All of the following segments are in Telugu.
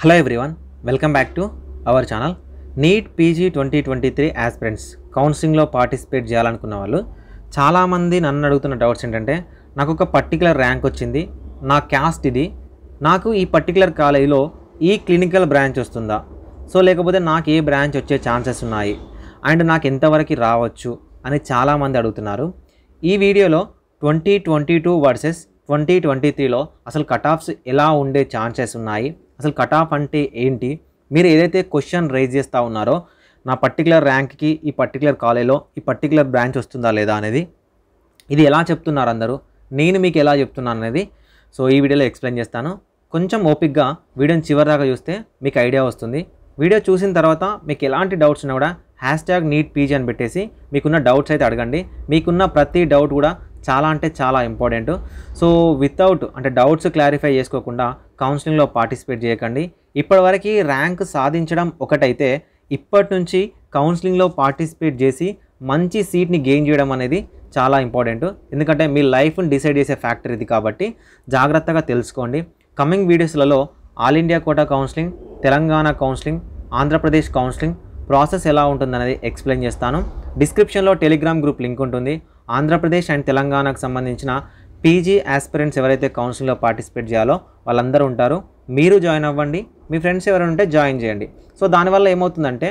hello everyone welcome back to our channel NEET PG twenty twenty three aspirants కౌన్సిలింగ్లో పార్టిసిపేట్ చేయాలనుకున్న వాళ్ళు చాలామంది నన్ను అడుగుతున్న డౌట్స్ ఏంటంటే నాకు ఒక పర్టికులర్ ర్యాంక్ వచ్చింది నా క్యాస్ట్ ఇది నాకు ఈ పర్టికులర్ కాలేజీలో ఈ క్లినికల్ బ్రాంచ్ వస్తుందా సో లేకపోతే నాకు ఏ బ్రాంచ్ వచ్చే ఛాన్సెస్ ఉన్నాయి అండ్ నాకు ఎంతవరకు రావచ్చు అని చాలామంది అడుగుతున్నారు ఈ వీడియోలో twenty twenty two versus twenty twenty త్రీలో అసలు కట్ ఆఫ్స్ ఎలా ఉండే ఛాన్సెస్ ఉన్నాయి అసలు కట్ ఆఫ్ అంటే ఏంటి మీరు ఏదైతే క్వశ్చన్ రైజ్ చేస్తూ ఉన్నారో నా పర్టికులర్ ర్యాంక్కి ఈ పర్టికులర్ కాలేజ్లో ఈ పర్టికులర్ బ్రాంచ్ వస్తుందా లేదా అనేది ఇది ఎలా చెప్తున్నారు అందరూ నేను మీకు ఎలా చెప్తున్నాను అనేది సో ఈ వీడియోలో ఎక్స్ప్లెయిన్ చేస్తాను కొంచెం ఓపిక్గా వీడియోని చివరి దాకా చూస్తే మీకు ఐడియా వస్తుంది వీడియో చూసిన తర్వాత మీకు ఎలాంటి డౌట్స్ ఉన్నా కూడా హ్యాష్ ట్యాగ్ నీట్ పీజీ అని పెట్టేసి మీకున్న డౌట్స్ అయితే అడగండి మీకున్న ప్రతి డౌట్ కూడా చాలా అంటే చాలా ఇంపార్టెంట్ సో వితౌట్ అంటే డౌట్స్ క్లారిఫై చేసుకోకుండా కౌన్సిలింగ్లో పార్టిసిపేట్ చేయకండి ఇప్పటివరకు ర్యాంక్ సాధించడం ఒకటైతే ఇప్పటి నుంచి కౌన్సిలింగ్లో పార్టిసిపేట్ చేసి మంచి సీట్ని గెయిన్ చేయడం అనేది చాలా ఇంపార్టెంట్ ఎందుకంటే మీ లైఫ్ని డిసైడ్ చేసే ఫ్యాక్టర్ ఇది కాబట్టి జాగ్రత్తగా తెలుసుకోండి కమింగ్ వీడియోస్లలో all India quota counselling Telangana counselling Andhra Pradesh counselling process ఎలా ఉంటుందనేది ఎక్స్ప్లెయిన్ చేస్తాను డిస్క్రిప్షన్లో టెలిగ్రామ్ గ్రూప్ లింక్ ఉంటుంది ఆంధ్రప్రదేశ్ అండ్ తెలంగాణకు సంబంధించిన పీజీ ఆస్పిరెంట్స్ ఎవరైతే కౌన్సిలింగ్లో పార్టిసిపేట్ చేయాలో వాళ్ళందరూ ఉంటారు మీరు జాయిన్ అవ్వండి మీ ఫ్రెండ్స్ ఎవరైనా ఉంటే జాయిన్ చేయండి సో దానివల్ల ఏమవుతుందంటే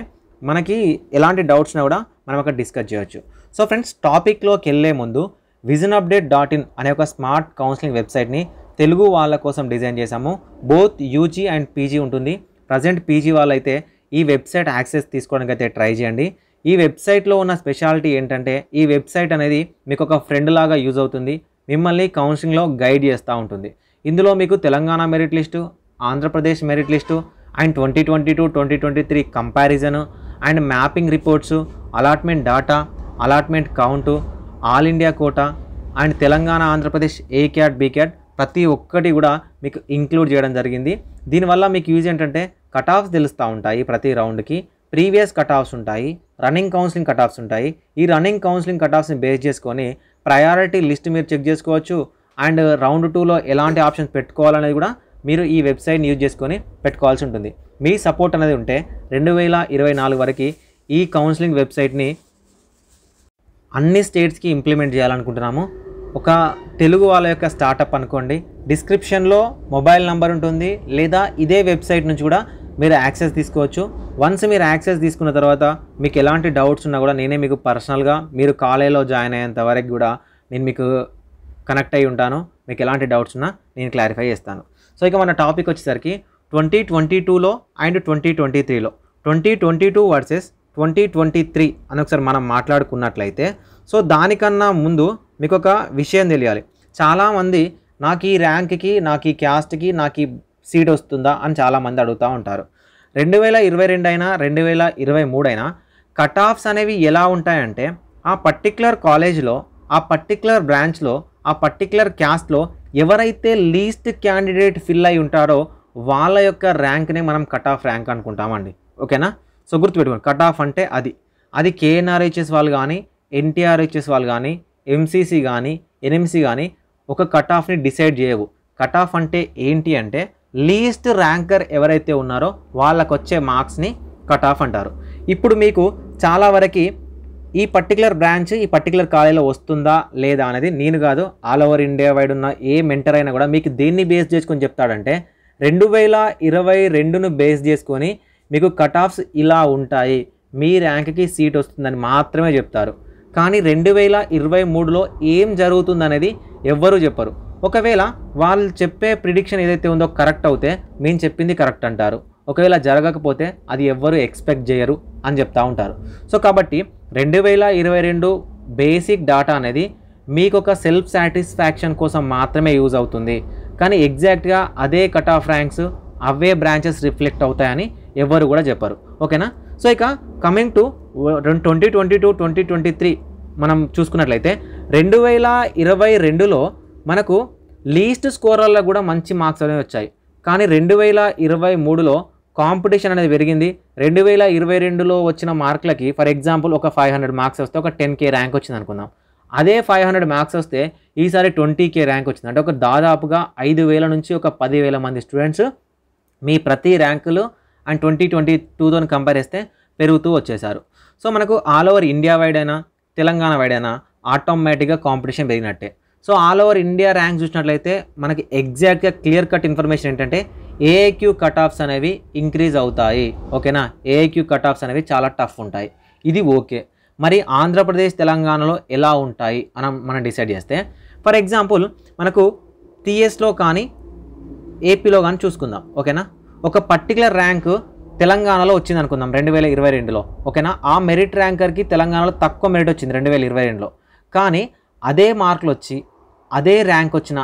మనకి ఎలాంటి డౌట్స్ని కూడా మనం అక్కడ డిస్కస్ చేయొచ్చు సో ఫ్రెండ్స్ టాపిక్లోకి వెళ్ళే ముందు విజన్ అప్డేట్ డాట్ ఇన్ అనే ఒక స్మార్ట్ కౌన్సిలింగ్ వెబ్సైట్ని తెలుగు వాళ్ళ కోసం డిజైన్ చేశాము బోత్ యూజీ అండ్ పీజీ ఉంటుంది ప్రజెంట్ పీజీ వాళ్ళైతే ఈ వెబ్సైట్ యాక్సెస్ తీసుకోవడానికి అయితే ట్రై చేయండి ఈ వెబ్సైట్లో ఉన్న స్పెషాలిటీ ఏంటంటే ఈ వెబ్సైట్ అనేది మీకు ఒక ఫ్రెండ్ లాగా యూజ్ అవుతుంది మిమ్మల్ని కౌన్సిలింగ్లో గైడ్ చేస్తూ ఉంటుంది ఇందులో మీకు Telangana merit list Andhra Pradesh merit list and twenty twenty two twenty twenty three comparison and mapping reports allotment data allotment count all India quota and Telangana Andhra Pradesh A cat B cat ప్రతి ఒక్కటి కూడా మీకు ఇంక్లూడ్ చేయడం జరిగింది దీనివల్ల మీకు యూజ్ ఏంటంటే కట్ ఆఫ్స్ తెలుస్తూ ఉంటాయి ప్రతి రౌండ్కి ప్రీవియస్ కట్ ఆఫ్స్ ఉంటాయి రన్నింగ్ కౌన్సిలింగ్ కట్ ఆఫ్స్ ఉంటాయి ఈ రన్నింగ్ కౌన్సిలింగ్ కట్ ఆఫ్స్ని బేస్ చేసుకొని ప్రయారిటీ లిస్ట్ మీరు చెక్ చేసుకోవచ్చు అండ్ రౌండ్ టూలో ఎలాంటి ఆప్షన్స్ పెట్టుకోవాలనేది కూడా మీరు ఈ వెబ్సైట్ని యూజ్ చేసుకొని పెట్టుకోవాల్సి ఉంటుంది మీ సపోర్ట్ అనేది ఉంటే రెండు వేల ఇరవై నాలుగు వరకు ఈ కౌన్సిలింగ్ వెబ్సైట్ని అన్ని స్టేట్స్కి ఇంప్లిమెంట్ చేయాలనుకుంటున్నాము ఒక తెలుగు వాళ్ళ యొక్క స్టార్టప్ అనుకోండి డిస్క్రిప్షన్లో మొబైల్ నంబర్ ఉంటుంది లేదా ఇదే వెబ్సైట్ నుంచి కూడా మీరు యాక్సెస్ తీసుకోవచ్చు వన్స్ మీరు యాక్సెస్ తీసుకున్న తర్వాత మీకు ఎలాంటి డౌట్స్ ఉన్నా కూడా నేనే మీకు పర్సనల్గా మీరు కాలేజీలో జాయిన్ అయ్యేంత వరకు కూడా నేను మీకు కనెక్ట్ అయి ఉంటాను మీకు ఎలాంటి డౌట్స్ ఉన్నా నేను క్లారిఫై చేస్తాను సో ఇక మన టాపిక్ వచ్చేసరికి ట్వంటీ ట్వంటీ టూలో అండ్ ట్వంటీ ట్వంటీ త్రీలో twenty twenty two versus twenty twenty three అని ఒకసారి మనం మాట్లాడుకున్నట్లయితే సో దానికన్నా ముందు మీకు ఒక విషయం తెలియాలి చాలామంది నాకు ఈ ర్యాంక్కి నాకు ఈ క్యాస్ట్కి నాకు ఈ సీట్ వస్తుందా అని చాలామంది అడుగుతూ ఉంటారు రెండు వేల ఇరవై రెండు అయినా రెండు వేల ఇరవై మూడు అయినా కట్ ఆఫ్స్ అనేవి ఎలా ఉంటాయంటే ఆ పర్టిక్యులర్ కాలేజ్లో ఆ పర్టిక్యులర్ బ్రాంచ్లో ఆ పర్టిక్యులర్ క్యాస్ట్లో ఎవరైతే లీస్ట్ క్యాండిడేట్ ఫిల్ అయి ఉంటారో వాళ్ళ యొక్క ర్యాంక్ని మనం కట్ ఆఫ్ ర్యాంక్ అనుకుంటామండి ఓకేనా సో గుర్తుపెట్టుకోండి కట్ ఆఫ్ అంటే అది అది కేఎన్ఆర్హెచ్ఎస్ వాళ్ళు కానీ ఎన్టీఆర్హెచ్ఎస్ వాళ్ళు కానీ ఎంసీసీ కానీ ఎన్ఎంసీ కానీ ఒక కట్ ఆఫ్ని డిసైడ్ చేయవు కట్ ఆఫ్ అంటే ఏంటి అంటే లీస్ట్ ర్యాంకర్ ఎవరైతే ఉన్నారో వాళ్ళకు వచ్చే మార్క్స్ని కట్ ఆఫ్ అంటారు ఇప్పుడు మీకు చాలా వరకు ఈ పర్టికులర్ బ్రాంచ్ ఈ పర్టికులర్ కాలేజీలో వస్తుందా లేదా అనేది నేను కాదు ఆల్ ఓవర్ ఇండియా వైడ్ ఉన్న ఏ మెంటర్ అయినా కూడా మీకు దేన్ని బేస్ చేసుకొని చెప్తాడంటే రెండు వేల ఇరవై రెండును బేస్ చేసుకొని మీకు కట్ ఆఫ్స్ ఇలా ఉంటాయి మీ ర్యాంక్కి సీట్ వస్తుందని మాత్రమే చెప్తారు కానీ రెండు వేల ఇరవై మూడులో ఏం జరుగుతుందనేది ఎవ్వరూ చెప్పరు ఒకవేళ వాళ్ళు చెప్పే ప్రిడిక్షన్ ఏదైతే ఉందో కరెక్ట్ అవుతే మేము చెప్పింది కరెక్ట్ అంటారు ఒకవేళ జరగకపోతే అది ఎవ్వరూ ఎక్స్పెక్ట్ చేయరు అని చెప్తూ ఉంటారు సో కాబట్టి రెండు వేల ఇరవై రెండు బేసిక్ డాటా అనేది మీకు ఒక సెల్ఫ్ సాటిస్ఫాక్షన్ కోసం మాత్రమే యూజ్ అవుతుంది కానీ ఎగ్జాక్ట్గా అదే కట్ ఆఫ్ ర్యాంక్స్ అవే బ్రాంచెస్ రిఫ్లెక్ట్ అవుతాయని ఎవ్వరు కూడా చెప్పరు ఓకేనా సో ఇక coming to twenty twenty two twenty twenty three మనం చూసుకున్నట్లయితే రెండు వేల ఇరవై రెండులో మనకు లీస్ట్ స్కోరర్లో కూడా మంచి మార్క్స్ అనేవి వచ్చాయి కానీ రెండు వేల ఇరవై మూడులో కాంపిటీషన్ అనేది పెరిగింది రెండు వేల ఇరవై రెండులో వచ్చిన మార్కులకి ఫర్ ఎగ్జాంపుల్ ఒక ఫైవ్ హండ్రెడ్ మార్క్స్ వస్తే ఒక టెన్ కే ర్యాంక్ వచ్చింది అనుకుందాం అదే ఫైవ్ హండ్రెడ్ మార్క్స్ వస్తే ఈసారి ట్వంటీ కే ర్యాంక్ వచ్చింది అంటే ఒక దాదాపుగా ఐదు వేల నుంచి ఒక పదివేల మంది స్టూడెంట్స్ మీ ప్రతి ర్యాంకులు అండ్ ట్వంటీ ట్వంటీ టూతో కంపేర్ చేస్తే పెరుగుతూ వచ్చేసారు సో మనకు ఆల్ ఓవర్ ఇండియా వైడ్ అయినా తెలంగాణ వైడ్ అయినా ఆటోమేటిక్గా కాంపిటీషన్ పెరిగినట్టే so all over India rank చూసినట్లయితే మనకి ఎగ్జాక్ట్గా క్లియర్ కట్ ఇన్ఫర్మేషన్ ఏంటంటే ఏక్యూ కట్ ఆఫ్స్ అనేవి ఇంక్రీజ్ అవుతాయి ఓకేనా ఏక్యూ కట్ ఆఫ్స్ అనేవి చాలా టఫ్ ఉంటాయి ఇది ఓకే మరి ఆంధ్రప్రదేశ్ తెలంగాణలో ఎలా ఉంటాయి అని మనం డిసైడ్ చేస్తే ఫర్ ఎగ్జాంపుల్ మనకు టీఎస్లో కానీ ఏపీలో కానీ చూసుకుందాం ఓకేనా ఒక పర్టికులర్ ర్యాంకు తెలంగాణలో వచ్చింది అనుకుందాం రెండు వేల ఇరవై రెండులో ఓకేనా ఆ మెరిట్ ర్యాంకర్కి తెలంగాణలో తక్కువ మెరిట్ వచ్చింది రెండు వేల ఇరవై రెండులో కానీ అదే మార్కులు వచ్చి అదే ర్యాంక్ వచ్చిన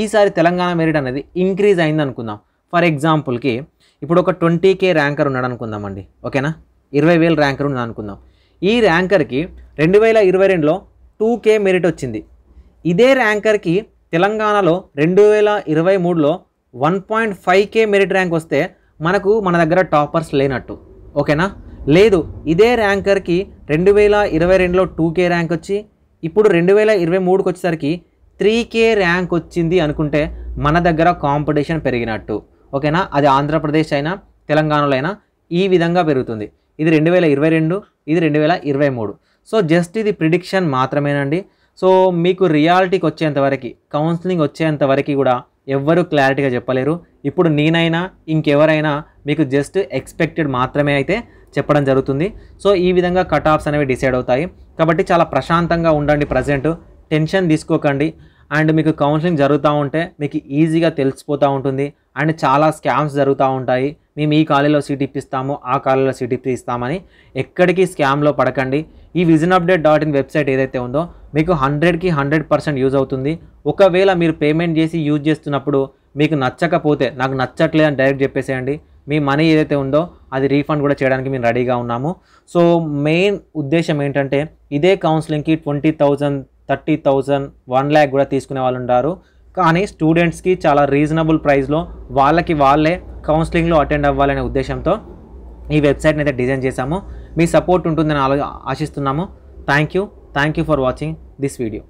ఈసారి తెలంగాణ మెరిట్ అనేది ఇంక్రీజ్ అయింది అనుకుందాం ఫర్ ఎగ్జాంపుల్కి ఇప్పుడు ఒక ట్వంటీ కే ర్యాంకర్ ఉన్నాడు అనుకుందామండి ఓకేనా ఇరవై వేల ర్యాంకర్ ఉన్నాడు అనుకుందాం ఈ ర్యాంకర్కి రెండు వేల ఇరవై రెండులో టూ కే మెరిట్ వచ్చింది ఇదే ర్యాంకర్కి తెలంగాణలో రెండు వేల ఇరవై మూడులో one point five K merit rank వస్తే మనకు మన దగ్గర టాపర్స్ లేనట్టు ఓకేనా లేదు ఇదే ర్యాంకర్కి రెండు వేల ఇరవై రెండులో టూ కే ర్యాంక్ వచ్చి ఇప్పుడు రెండు వేల ఇరవై మూడుకి వచ్చేసరికి త్రీ కే ర్యాంక్ వచ్చింది అనుకుంటే మన దగ్గర కాంపిటీషన్ పెరిగినట్టు ఓకేనా అది ఆంధ్రప్రదేశ్ అయినా తెలంగాణలో అయినా ఈ విధంగా పెరుగుతుంది ఇది రెండు వేల ఇరవై రెండు ఇది రెండు వేల ఇరవై మూడు సో జస్ట్ ఇది ప్రిడిక్షన్ మాత్రమేనండి సో మీకు రియాలిటీకి వచ్చేంతవరకు కౌన్సిలింగ్ వచ్చేంతవరకు కూడా ఎవ్వరూ క్లారిటీగా చెప్పలేరు ఇప్పుడు నేనైనా ఇంకెవరైనా మీకు జస్ట్ ఎక్స్పెక్టెడ్ మాత్రమే అయితే చెప్పడం జరుగుతుంది సో ఈ విధంగా కట్ ఆఫ్స్ అనేవి డిసైడ్ అవుతాయి కాబట్టి చాలా ప్రశాంతంగా ఉండండి ప్రజెంట్ టెన్షన్ తీసుకోకండి అండ్ మీకు కౌన్సిలింగ్ జరుగుతూ ఉంటే మీకు ఈజీగా తెలిసిపోతూ ఉంటుంది అండ్ చాలా స్కామ్స్ జరుగుతూ ఉంటాయి మేము ఈ కాలేజీలో సీట్ ఇప్పిస్తాము ఆ కాలేజీలో సీట్ ఇప్పిస్తామని ఎక్కడికి స్కామ్లో పడకండి ఈ vision update dot in website ఏదైతే ఉందో మీకు హండ్రెడ్కి హండ్రెడ్ పర్సెంట్ యూజ్ అవుతుంది ఒకవేళ మీరు పేమెంట్ చేసి యూజ్ చేస్తున్నప్పుడు మీకు నచ్చకపోతే నాకు నచ్చట్లేదు అని డైరెక్ట్ చెప్పేసేయండి మీ మనీ ఏదైతే ఉందో అది రీఫండ్ కూడా చేయడానికి మేము రెడీగా ఉన్నాము సో మెయిన్ ఉద్దేశం ఏంటంటే ఇదే కౌన్సిలింగ్కి twenty thousand thirty thousand one lakh కూడా తీసుకునే వాళ్ళు ఉంటారు కానీ స్టూడెంట్స్కి చాలా రీజనబుల్ ప్రైస్లో వాళ్ళకి వాళ్ళే కౌన్సిలింగ్లో అటెండ్ అవ్వాలనే ఉద్దేశంతో ఈ వెబ్సైట్ని అయితే డిజైన్ చేశాము మీ సపోర్ట్ ఉంటుందని ఆలో ఆశిస్తున్నాము thank you thank you for watching this video